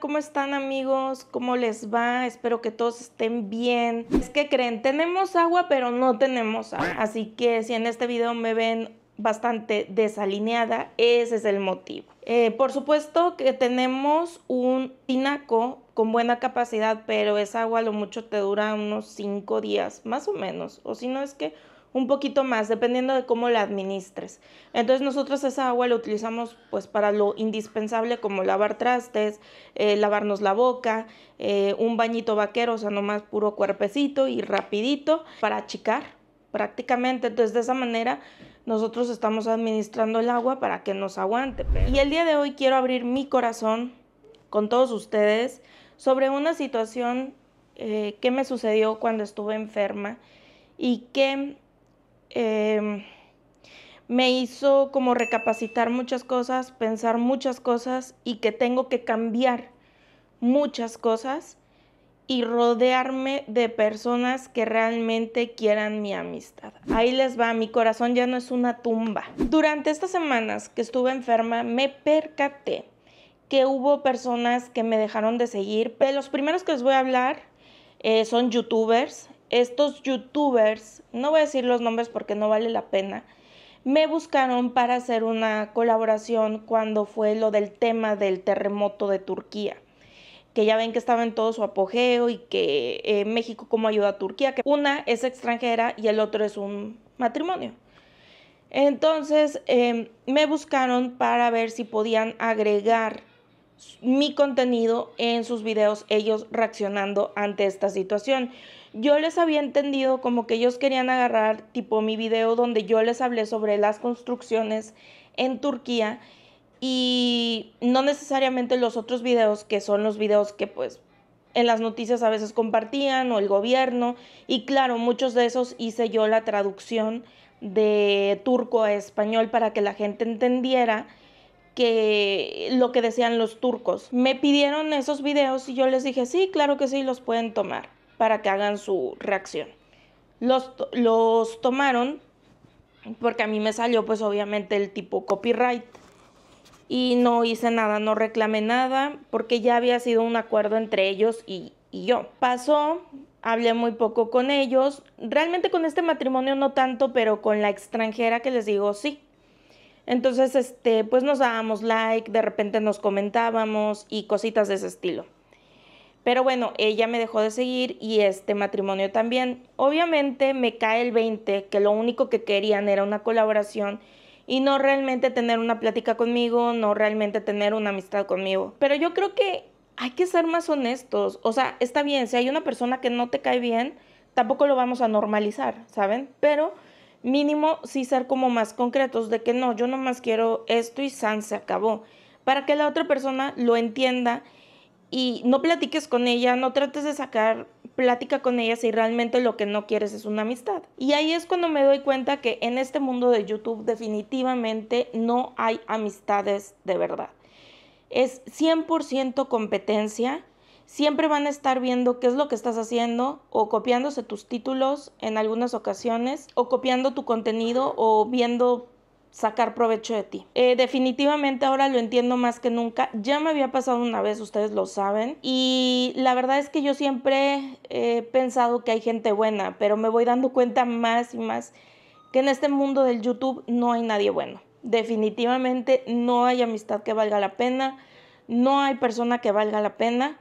¿cómo están amigos? ¿Cómo les va? Espero que todos estén bien. Es que creen, tenemos agua, pero no tenemos agua. Así que si en este video me ven bastante desalineada, ese es el motivo. Eh, por supuesto que tenemos un tinaco con buena capacidad, pero esa agua a lo mucho te dura unos 5 días, más o menos. O si no es que un poquito más, dependiendo de cómo la administres. Entonces nosotros esa agua la utilizamos pues para lo indispensable como lavar trastes, eh, lavarnos la boca, eh, un bañito vaquero, o sea, nomás puro cuerpecito y rapidito para achicar prácticamente. Entonces de esa manera nosotros estamos administrando el agua para que nos aguante. Y el día de hoy quiero abrir mi corazón con todos ustedes sobre una situación eh, que me sucedió cuando estuve enferma y que Em, me hizo como recapacitar muchas cosas, pensar muchas cosas y que tengo que cambiar muchas cosas y rodearme de personas que realmente quieran mi amistad. Ahí les va, mi corazón ya no es una tumba. Durante estas semanas que estuve enferma me percaté que hubo personas que me dejaron de seguir. pero los primeros que les voy a hablar eh, son youtubers, estos youtubers, no voy a decir los nombres porque no vale la pena, me buscaron para hacer una colaboración cuando fue lo del tema del terremoto de Turquía que ya ven que estaba en todo su apogeo y que eh, México como ayuda a Turquía, que una es extranjera y el otro es un matrimonio. Entonces em, me buscaron para ver si podían agregar mi contenido en sus videos, ellos reaccionando ante esta situación yo les había entendido como que ellos querían agarrar tipo mi video donde yo les hablé sobre las construcciones en Turquía y no necesariamente los otros videos que son los videos que pues en las noticias a veces compartían o el gobierno y claro, muchos de esos hice yo la traducción de turco a español para que la gente entendiera que lo que decían los turcos. Me pidieron esos videos y yo les dije, sí, claro que sí, los pueden tomar para que hagan su reacción. Los, los tomaron porque a mí me salió pues obviamente el tipo copyright y no hice nada, no reclamé nada porque ya había sido un acuerdo entre ellos y, y yo. Pasó, hablé muy poco con ellos, realmente con este matrimonio no tanto, pero con la extranjera que les digo sí. Entonces, este, pues nos dábamos like, de repente nos comentábamos y cositas de ese estilo. Pero bueno, ella me dejó de seguir y este matrimonio también. Obviamente me cae el 20, que lo único que querían era una colaboración y no realmente tener una plática conmigo, no realmente tener una amistad conmigo. Pero yo creo que hay que ser más honestos. O sea, está bien, si hay una persona que no te cae bien, tampoco lo vamos a normalizar, ¿saben? Pero mínimo sí ser como más concretos de que no, yo nomás quiero esto y San se acabó. Para que la otra persona lo entienda y no platiques con ella, no trates de sacar plática con ella si realmente lo que no quieres es una amistad. Y ahí es cuando me doy cuenta que en este mundo de YouTube definitivamente no hay amistades de verdad. Es 100% competencia. Siempre van a estar viendo qué es lo que estás haciendo o copiándose tus títulos en algunas ocasiones o copiando tu contenido o viendo sacar provecho de ti. Eh, definitivamente ahora lo entiendo más que nunca. Ya me había pasado una vez, ustedes lo saben. Y la verdad es que yo siempre he pensado que hay gente buena, pero me voy dando cuenta más y más que en este mundo del YouTube no hay nadie bueno. Definitivamente no hay amistad que valga la pena, no hay persona que valga la pena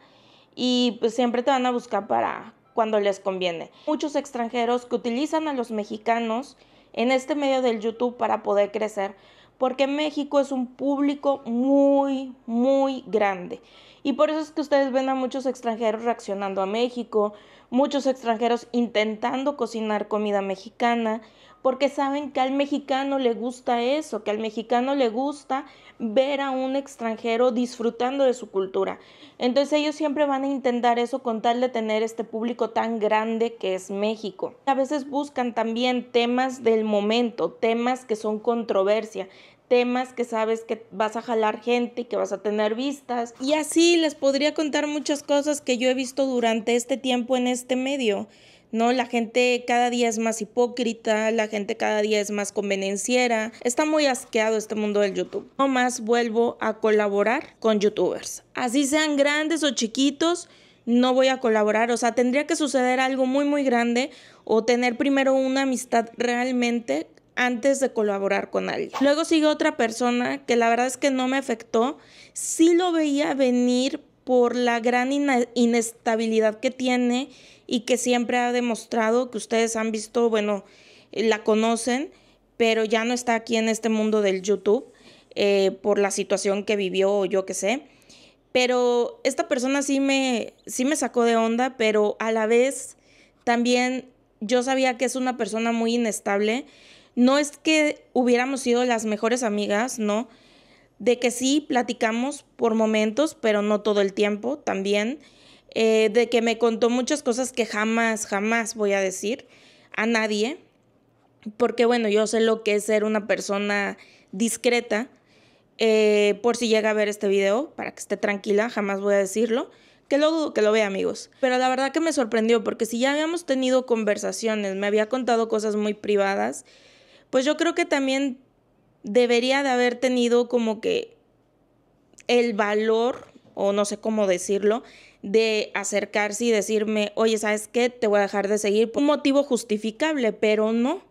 y pues siempre te van a buscar para cuando les conviene. Muchos extranjeros que utilizan a los mexicanos en este medio del YouTube para poder crecer, porque México es un público muy, muy grande. Y por eso es que ustedes ven a muchos extranjeros reaccionando a México, muchos extranjeros intentando cocinar comida mexicana, porque saben que al mexicano le gusta eso, que al mexicano le gusta ver a un extranjero disfrutando de su cultura. Entonces ellos siempre van a intentar eso con tal de tener este público tan grande que es México. A veces buscan también temas del momento, temas que son controversia, temas que sabes que vas a jalar gente y que vas a tener vistas. Y así les podría contar muchas cosas que yo he visto durante este tiempo en este medio. ¿no? La gente cada día es más hipócrita, la gente cada día es más convenenciera. Está muy asqueado este mundo del YouTube. No más vuelvo a colaborar con youtubers. Así sean grandes o chiquitos, no voy a colaborar. O sea, tendría que suceder algo muy, muy grande o tener primero una amistad realmente antes de colaborar con alguien. Luego sigue otra persona que la verdad es que no me afectó. Sí lo veía venir por la gran inestabilidad que tiene y que siempre ha demostrado, que ustedes han visto, bueno, eh, la conocen, pero ya no está aquí en este mundo del YouTube eh, por la situación que vivió o yo qué sé. Pero esta persona sí me, sí me sacó de onda, pero a la vez también yo sabía que es una persona muy inestable no es que hubiéramos sido las mejores amigas, ¿no? De que sí platicamos por momentos, pero no todo el tiempo también. Eh, de que me contó muchas cosas que jamás, jamás voy a decir a nadie, porque bueno, yo sé lo que es ser una persona discreta, eh, por si llega a ver este video, para que esté tranquila, jamás voy a decirlo, que lo dudo que lo vea amigos, pero la verdad que me sorprendió, porque si ya habíamos tenido conversaciones, me había contado cosas muy privadas, pues yo creo que también debería de haber tenido como que el valor, o no sé cómo decirlo, de acercarse y decirme, oye, ¿sabes qué? Te voy a dejar de seguir por un motivo justificable, pero no.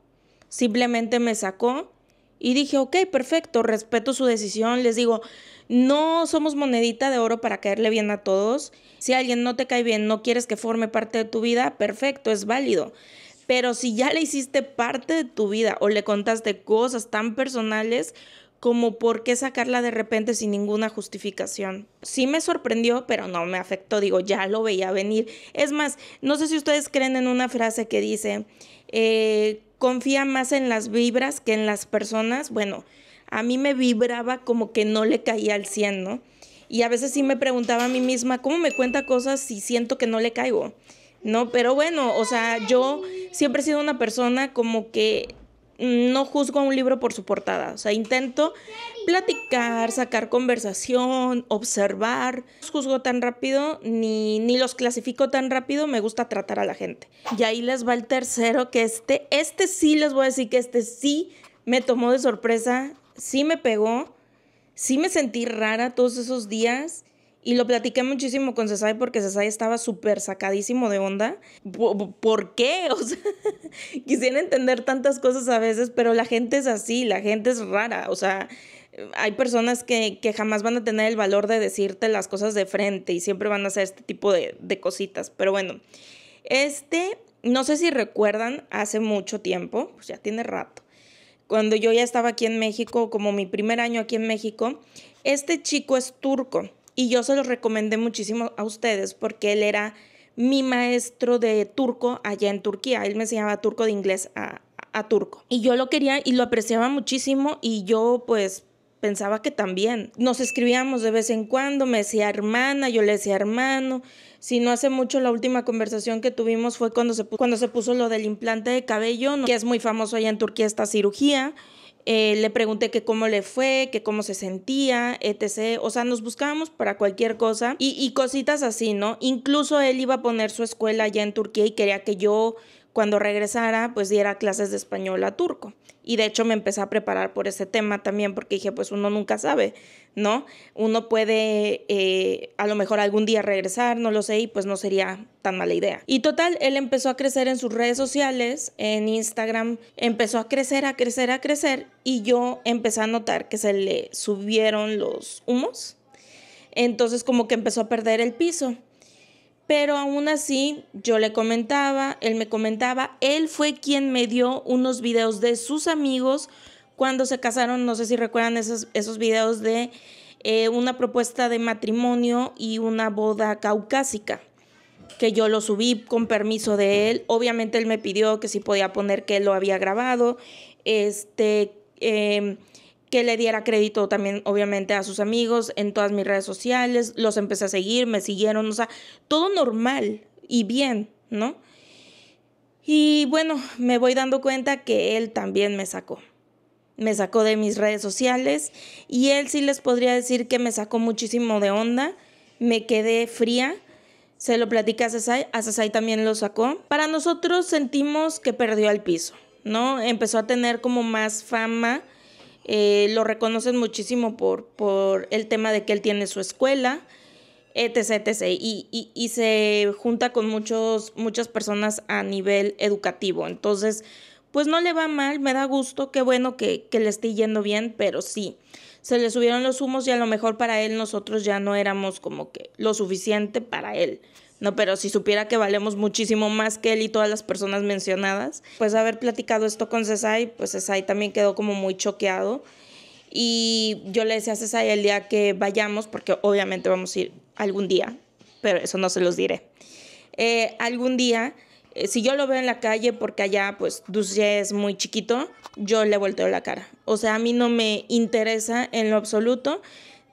Simplemente me sacó y dije, ok, perfecto, respeto su decisión, les digo, no somos monedita de oro para caerle bien a todos. Si alguien no te cae bien, no quieres que forme parte de tu vida, perfecto, es válido. Pero si ya le hiciste parte de tu vida o le contaste cosas tan personales, como por qué sacarla de repente sin ninguna justificación. Sí me sorprendió, pero no me afectó, digo, ya lo veía venir. Es más, no sé si ustedes creen en una frase que dice, eh, confía más en las vibras que en las personas. Bueno, a mí me vibraba como que no le caía al 100, ¿no? Y a veces sí me preguntaba a mí misma, ¿cómo me cuenta cosas si siento que no le caigo? ¿no? Pero bueno, o sea, yo siempre he sido una persona como que no juzgo a un libro por su portada, o sea, intento platicar, sacar conversación, observar, no los juzgo tan rápido ni, ni los clasifico tan rápido, me gusta tratar a la gente. Y ahí les va el tercero, que este, este sí les voy a decir que este sí me tomó de sorpresa, sí me pegó, sí me sentí rara todos esos días y lo platiqué muchísimo con Cesai porque Cesai estaba súper sacadísimo de onda. ¿Por, qué? O sea, quisiera entender tantas cosas a veces, pero la gente es así, la gente es rara. O sea, hay personas que, jamás van a tener el valor de decirte las cosas de frente y siempre van a hacer este tipo de, de cositas. Pero bueno, este, no sé si recuerdan, hace mucho tiempo, pues ya tiene rato, cuando yo ya estaba aquí en México, como mi primer año aquí en México, este chico es turco y yo se los recomendé muchísimo a ustedes porque él era mi maestro de turco allá en Turquía. Él me enseñaba turco de inglés a, turco. Y yo lo quería y lo apreciaba muchísimo y yo pues pensaba que también. Nos escribíamos de vez en cuando, me decía hermana, yo le decía hermano. Si no hace mucho la última conversación que tuvimos fue cuando se, cuando se puso lo del implante de cabello, que es muy famoso allá en Turquía esta cirugía. Eh, le pregunté que cómo le fue, que cómo se sentía, etc. O sea, nos buscábamos para cualquier cosa y, y cositas así, ¿no? Incluso él iba a poner su escuela allá en Turquía y quería que yo cuando regresara, pues diera clases de español a turco. Y de hecho me empecé a preparar por ese tema también porque dije, pues uno nunca sabe, ¿no? Uno puede eh, a lo mejor algún día regresar, no lo sé, y pues no sería tan mala idea. Y total, él empezó a crecer en sus redes sociales, en Instagram, empezó a crecer, a crecer, a crecer, y yo empecé a notar que se le subieron los humos. Entonces como que empezó a perder el piso pero aún así yo le comentaba, él me comentaba, él fue quien me dio unos videos de sus amigos cuando se casaron, no sé si recuerdan esos, esos videos de eh, una propuesta de matrimonio y una boda caucásica, que yo lo subí con permiso de él, obviamente él me pidió que si podía poner que él lo había grabado, este... Em, que le diera crédito también, obviamente, a sus amigos en todas mis redes sociales, los empecé a seguir, me siguieron, o sea, todo normal y bien, ¿no? Y bueno, me voy dando cuenta que él también me sacó. Me sacó de mis redes sociales y él sí les podría decir que me sacó muchísimo de onda, me quedé fría. Se lo platicé a Sasai, a Sasai también lo sacó. Para nosotros sentimos que perdió el piso, ¿no? Empezó a tener como más fama, eh, lo reconocen muchísimo por, por el tema de que él tiene su escuela, etc. etc. Y, y, y se junta con muchos, muchas personas a nivel educativo. Entonces, pues no le va mal, me da gusto, qué bueno que, que, le esté yendo bien, pero sí, se le subieron los humos y a lo mejor para él nosotros ya no éramos como que lo suficiente para él. No, pero si supiera que valemos muchísimo más que él y todas las personas mencionadas, pues haber platicado esto con Cesai, pues Cesai también quedó como muy choqueado. Y yo le decía a Cesai el día que vayamos, porque obviamente vamos a ir algún día, pero eso no se los diré. Eh, algún día, eh, si yo lo veo en la calle, porque allá pues Dulce es muy chiquito, yo le volteo la cara. O sea, a mí no me interesa en lo absoluto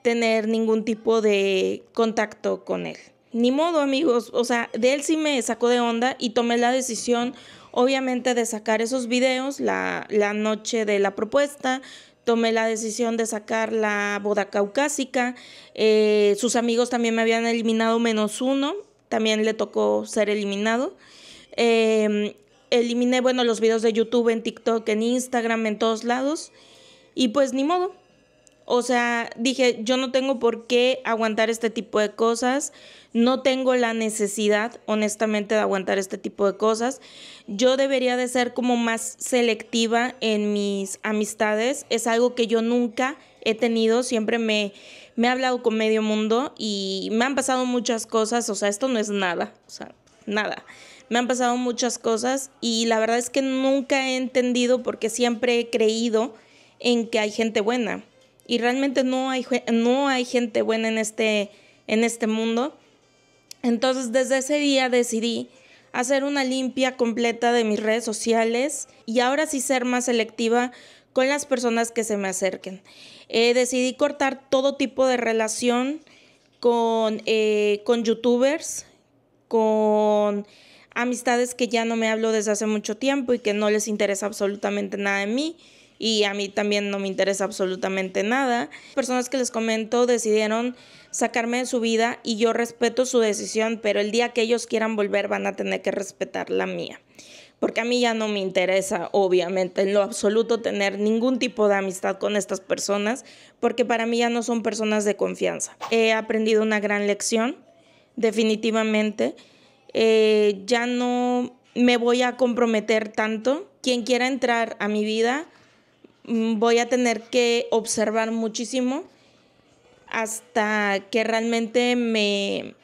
tener ningún tipo de contacto con él ni modo amigos, o sea, de él sí me sacó de onda y tomé la decisión obviamente de sacar esos videos la, la noche de la propuesta, tomé la decisión de sacar la boda caucásica, eh, sus amigos también me habían eliminado menos uno, también le tocó ser eliminado. Em, eliminé, bueno, los videos de YouTube, en TikTok, en Instagram, en todos lados y pues ni modo, o sea, dije, yo no tengo por qué aguantar este tipo de cosas, no tengo la necesidad, honestamente, de aguantar este tipo de cosas. Yo debería de ser como más selectiva en mis amistades, es algo que yo nunca he tenido, siempre me, me he hablado con medio mundo y me han pasado muchas cosas, o sea, esto no es nada, o sea, nada me han pasado muchas cosas y la verdad es que nunca he entendido porque siempre he creído en que hay gente buena y realmente no hay, no hay gente buena en este, en este mundo. Entonces desde ese día decidí hacer una limpia completa de mis redes sociales y ahora sí ser más selectiva con las personas que se me acerquen. Eh, decidí cortar todo tipo de relación con, eh, con youtubers, con amistades que ya no me hablo desde hace mucho tiempo y que no les interesa absolutamente nada de mí y a mí también no me interesa absolutamente nada. Personas que les comento decidieron sacarme de su vida y yo respeto su decisión, pero el día que ellos quieran volver van a tener que respetar la mía. Porque a mí ya no me interesa, obviamente, en lo absoluto tener ningún tipo de amistad con estas personas, porque para mí ya no son personas de confianza. He aprendido una gran lección, definitivamente. Eh, ya no me voy a comprometer tanto. Quien quiera entrar a mi vida, Mm, voy a tener que observar muchísimo hasta que realmente me,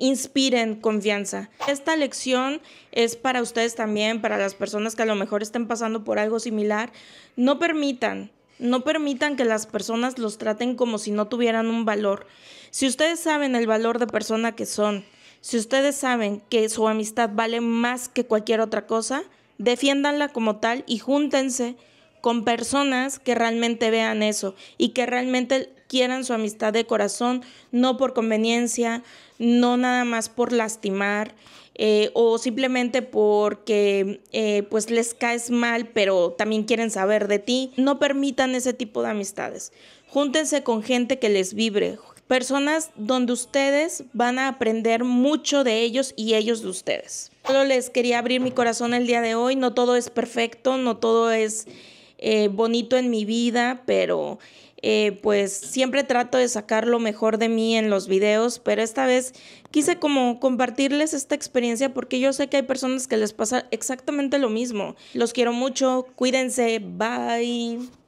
inspiren confianza. Esta lección es para ustedes también, para las personas que a lo mejor estén pasando por algo similar. No permitan, no permitan que las personas los traten como si no tuvieran un valor. Si ustedes saben el valor de persona que son, si ustedes saben que su amistad vale más que cualquier otra cosa, defiéndanla como tal y júntense con personas que realmente vean eso y que realmente quieran su amistad de corazón, no por conveniencia, no nada más por lastimar eh, o simplemente porque eh, pues les caes mal, pero también quieren saber de ti. No permitan ese tipo de amistades. Júntense con gente que les vibre, personas donde ustedes van a aprender mucho de ellos y ellos de ustedes. Solo les quería abrir mi corazón el día de hoy. No todo es perfecto, no todo es eh, bonito en mi vida, pero eh, pues siempre trato de sacar lo mejor de mí en los videos, pero esta vez quise como compartirles esta experiencia porque yo sé que hay personas que les pasa exactamente lo mismo. Los quiero mucho, cuídense, bye.